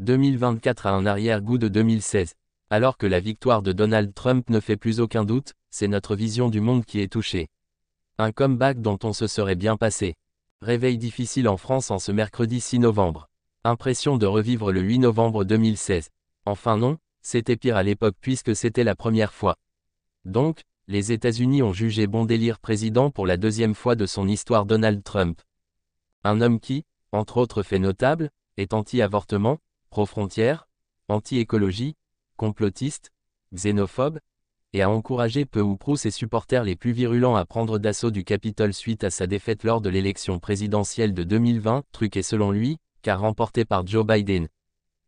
2024 a un arrière-goût de 2016. Alors que la victoire de Donald Trump ne fait plus aucun doute, c'est notre vision du monde qui est touchée. Un comeback dont on se serait bien passé. Réveil difficile en France en ce mercredi 6 novembre. Impression de revivre le 8 novembre 2016. Enfin non, c'était pire à l'époque puisque c'était la première fois. Donc, les États-Unis ont jugé bon d'élire président pour la deuxième fois de son histoire Donald Trump. Un homme qui, entre autres faits notables, est anti-avortement, pro-frontière, anti-écologie, complotiste, xénophobe, et a encouragé peu ou prou ses supporters les plus virulents à prendre d'assaut du Capitole suite à sa défaite lors de l'élection présidentielle de 2020, truc selon lui, car remporté par Joe Biden.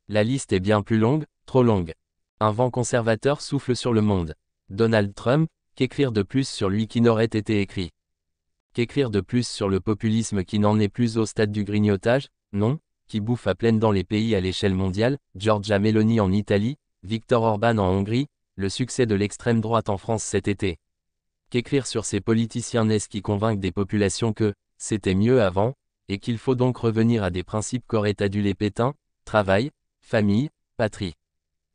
La liste est bien plus longue, trop longue. Un vent conservateur souffle sur le monde. Donald Trump, Qu'écrire de plus sur lui qui n'aurait été écrit Qu'écrire de plus sur le populisme qui n'en est plus au stade du grignotage Non, qui bouffe à pleine dans les pays à l'échelle mondiale, Giorgia Meloni en Italie, Viktor Orban en Hongrie, le succès de l'extrême droite en France cet été. Qu'écrire sur ces politiciens nés qui convainquent des populations que c'était mieux avant, et qu'il faut donc revenir à des principes qu'auraient adulé Pétain, travail, famille, patrie.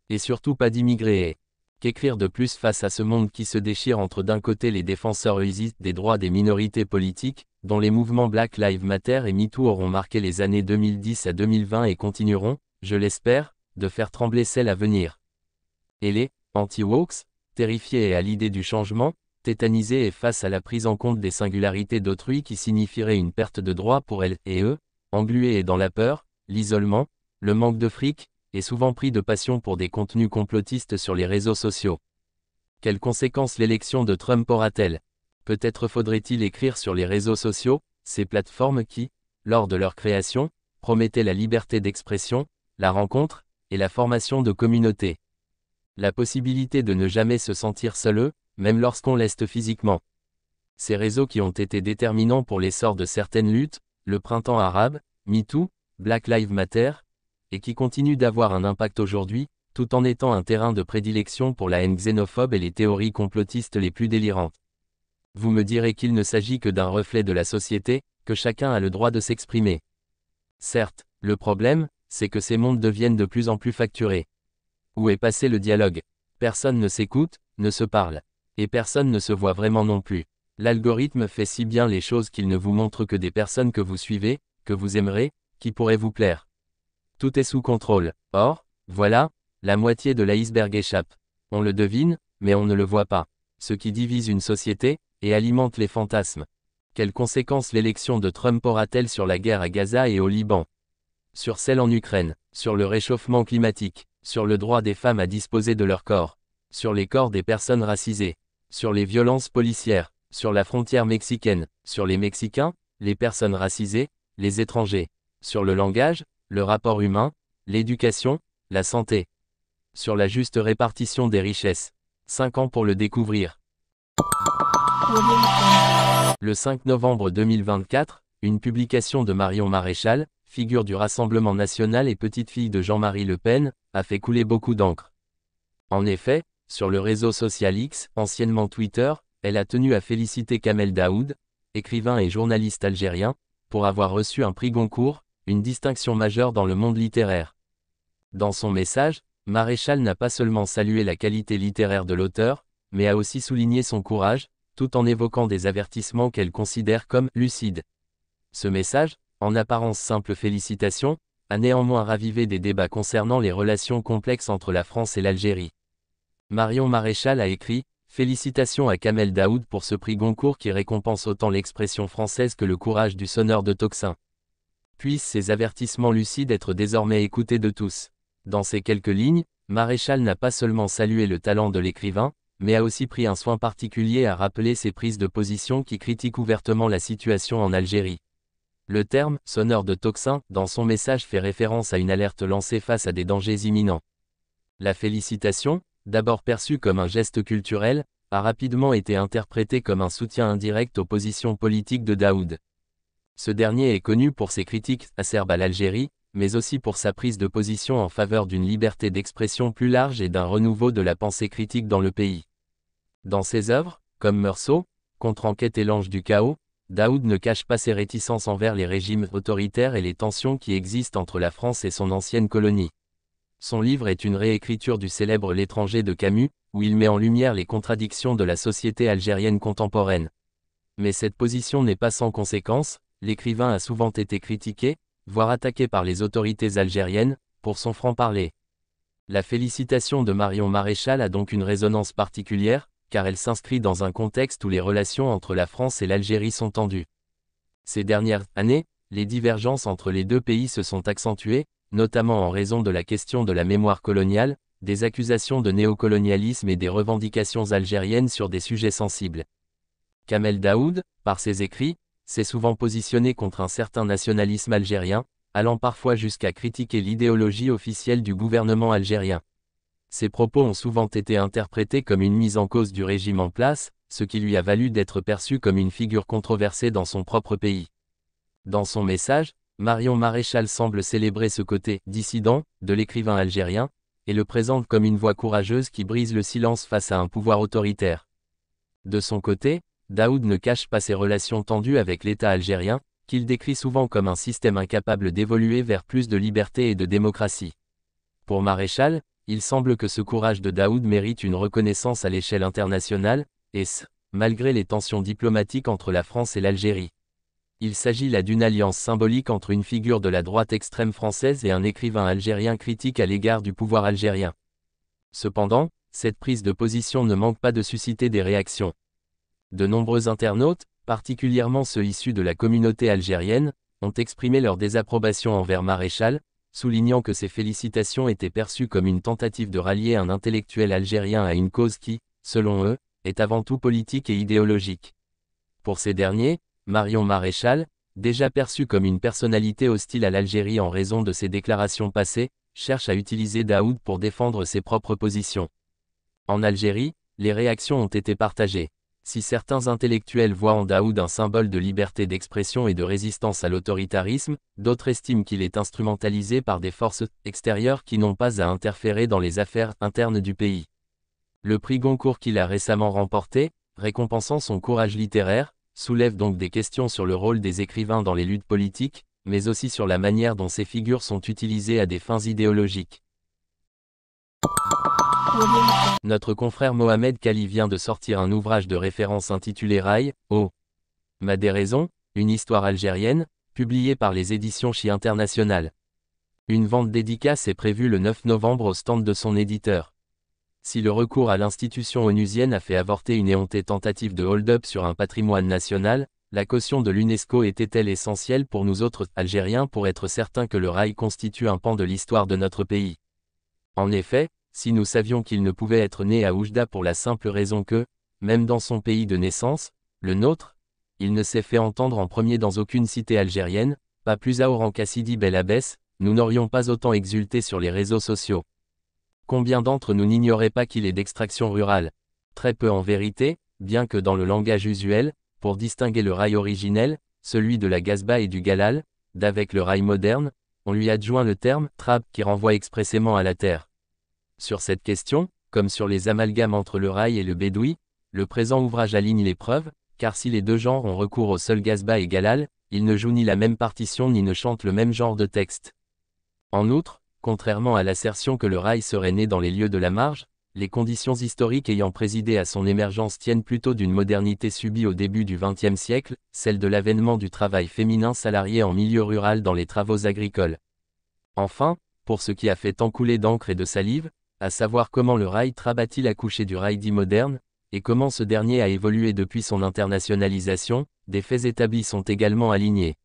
Et surtout pas d'immigrés. Qu'écrire de plus face à ce monde qui se déchire entre d'un côté les défenseurs eusistes des droits des minorités politiques, dont les mouvements Black Lives Matter et MeToo auront marqué les années 2010 à 2020 et continueront, je l'espère, de faire trembler celles à venir. Et les anti-walks, terrifiés et à l'idée du changement, tétanisés et face à la prise en compte des singularités d'autrui qui signifierait une perte de droits pour elles et eux, englués et dans la peur, l'isolement, le manque de fric, est souvent pris de passion pour des contenus complotistes sur les réseaux sociaux. Quelles conséquences l'élection de Trump aura-t-elle Peut-être faudrait-il écrire sur les réseaux sociaux, ces plateformes qui, lors de leur création, promettaient la liberté d'expression, la rencontre, et la formation de communautés. La possibilité de ne jamais se sentir seul, même lorsqu'on l'est physiquement. Ces réseaux qui ont été déterminants pour l'essor de certaines luttes, le printemps arabe, MeToo, Black Lives Matter, et qui continue d'avoir un impact aujourd'hui, tout en étant un terrain de prédilection pour la haine xénophobe et les théories complotistes les plus délirantes. Vous me direz qu'il ne s'agit que d'un reflet de la société, que chacun a le droit de s'exprimer. Certes, le problème, c'est que ces mondes deviennent de plus en plus facturés. Où est passé le dialogue Personne ne s'écoute, ne se parle. Et personne ne se voit vraiment non plus. L'algorithme fait si bien les choses qu'il ne vous montre que des personnes que vous suivez, que vous aimerez, qui pourraient vous plaire. Tout est sous contrôle. Or, voilà, la moitié de l'iceberg échappe. On le devine, mais on ne le voit pas. Ce qui divise une société, et alimente les fantasmes. Quelles conséquences l'élection de Trump aura-t-elle sur la guerre à Gaza et au Liban Sur celle en Ukraine, sur le réchauffement climatique, sur le droit des femmes à disposer de leur corps, sur les corps des personnes racisées, sur les violences policières, sur la frontière mexicaine, sur les Mexicains, les personnes racisées, les étrangers, sur le langage, le rapport humain, l'éducation, la santé. Sur la juste répartition des richesses. 5 ans pour le découvrir. Le 5 novembre 2024, une publication de Marion Maréchal, figure du Rassemblement national et petite-fille de Jean-Marie Le Pen, a fait couler beaucoup d'encre. En effet, sur le réseau social X, anciennement Twitter, elle a tenu à féliciter Kamel Daoud, écrivain et journaliste algérien, pour avoir reçu un prix Goncourt, une distinction majeure dans le monde littéraire. Dans son message, Maréchal n'a pas seulement salué la qualité littéraire de l'auteur, mais a aussi souligné son courage, tout en évoquant des avertissements qu'elle considère comme lucides. Ce message, en apparence simple félicitation, a néanmoins ravivé des débats concernant les relations complexes entre la France et l'Algérie. Marion Maréchal a écrit Félicitations à Kamel Daoud pour ce prix Goncourt qui récompense autant l'expression française que le courage du sonneur de tocsin puissent ces avertissements lucides être désormais écoutés de tous. Dans ces quelques lignes, Maréchal n'a pas seulement salué le talent de l'écrivain, mais a aussi pris un soin particulier à rappeler ses prises de position qui critiquent ouvertement la situation en Algérie. Le terme « sonneur de toxin » dans son message fait référence à une alerte lancée face à des dangers imminents. La félicitation, d'abord perçue comme un geste culturel, a rapidement été interprétée comme un soutien indirect aux positions politiques de Daoud. Ce dernier est connu pour ses critiques acerbes à l'Algérie, mais aussi pour sa prise de position en faveur d'une liberté d'expression plus large et d'un renouveau de la pensée critique dans le pays. Dans ses œuvres, comme Meursault, Contre-enquête et l'ange du chaos, Daoud ne cache pas ses réticences envers les régimes autoritaires et les tensions qui existent entre la France et son ancienne colonie. Son livre est une réécriture du célèbre L'étranger de Camus, où il met en lumière les contradictions de la société algérienne contemporaine. Mais cette position n'est pas sans conséquence, l'écrivain a souvent été critiqué, voire attaqué par les autorités algériennes, pour son franc-parler. La félicitation de Marion Maréchal a donc une résonance particulière, car elle s'inscrit dans un contexte où les relations entre la France et l'Algérie sont tendues. Ces dernières années, les divergences entre les deux pays se sont accentuées, notamment en raison de la question de la mémoire coloniale, des accusations de néocolonialisme et des revendications algériennes sur des sujets sensibles. Kamel Daoud, par ses écrits, s'est souvent positionné contre un certain nationalisme algérien, allant parfois jusqu'à critiquer l'idéologie officielle du gouvernement algérien. Ses propos ont souvent été interprétés comme une mise en cause du régime en place, ce qui lui a valu d'être perçu comme une figure controversée dans son propre pays. Dans son message, Marion Maréchal semble célébrer ce côté dissident de l'écrivain algérien, et le présente comme une voix courageuse qui brise le silence face à un pouvoir autoritaire. De son côté, Daoud ne cache pas ses relations tendues avec l'État algérien, qu'il décrit souvent comme un système incapable d'évoluer vers plus de liberté et de démocratie. Pour Maréchal, il semble que ce courage de Daoud mérite une reconnaissance à l'échelle internationale, et ce, malgré les tensions diplomatiques entre la France et l'Algérie. Il s'agit là d'une alliance symbolique entre une figure de la droite extrême française et un écrivain algérien critique à l'égard du pouvoir algérien. Cependant, cette prise de position ne manque pas de susciter des réactions. De nombreux internautes, particulièrement ceux issus de la communauté algérienne, ont exprimé leur désapprobation envers Maréchal, soulignant que ses félicitations étaient perçues comme une tentative de rallier un intellectuel algérien à une cause qui, selon eux, est avant tout politique et idéologique. Pour ces derniers, Marion Maréchal, déjà perçue comme une personnalité hostile à l'Algérie en raison de ses déclarations passées, cherche à utiliser Daoud pour défendre ses propres positions. En Algérie, les réactions ont été partagées. Si certains intellectuels voient en Daoud un symbole de liberté d'expression et de résistance à l'autoritarisme, d'autres estiment qu'il est instrumentalisé par des forces extérieures qui n'ont pas à interférer dans les affaires internes du pays. Le prix Goncourt qu'il a récemment remporté, récompensant son courage littéraire, soulève donc des questions sur le rôle des écrivains dans les luttes politiques, mais aussi sur la manière dont ces figures sont utilisées à des fins idéologiques. Notre confrère Mohamed Kali vient de sortir un ouvrage de référence intitulé Rail, oh. Ma déraison, une histoire algérienne, publié par les éditions Chi International. Une vente dédicace est prévue le 9 novembre au stand de son éditeur. Si le recours à l'institution onusienne a fait avorter une éhontée tentative de hold-up sur un patrimoine national, la caution de l'UNESCO était-elle essentielle pour nous autres Algériens pour être certains que le rail constitue un pan de l'histoire de notre pays En effet, si nous savions qu'il ne pouvait être né à Oujda pour la simple raison que, même dans son pays de naissance, le nôtre, il ne s'est fait entendre en premier dans aucune cité algérienne, pas plus à Oran bel Abbès, nous n'aurions pas autant exulté sur les réseaux sociaux. Combien d'entre nous n'ignoraient pas qu'il est d'extraction rurale Très peu en vérité, bien que dans le langage usuel, pour distinguer le rail originel, celui de la Gazba et du Galal, d'avec le rail moderne, on lui adjoint le terme trab qui renvoie expressément à la terre. Sur cette question, comme sur les amalgames entre le rail et le bédoui, le présent ouvrage aligne les preuves, car si les deux genres ont recours au seul Gazba et Galal, ils ne jouent ni la même partition ni ne chantent le même genre de texte. En outre, contrairement à l'assertion que le rail serait né dans les lieux de la marge, les conditions historiques ayant présidé à son émergence tiennent plutôt d'une modernité subie au début du XXe siècle, celle de l'avènement du travail féminin salarié en milieu rural dans les travaux agricoles. Enfin, pour ce qui a fait tant couler d'encre et de salive, à savoir comment le rail trabat-il a couché du rail dit moderne, et comment ce dernier a évolué depuis son internationalisation, des faits établis sont également alignés.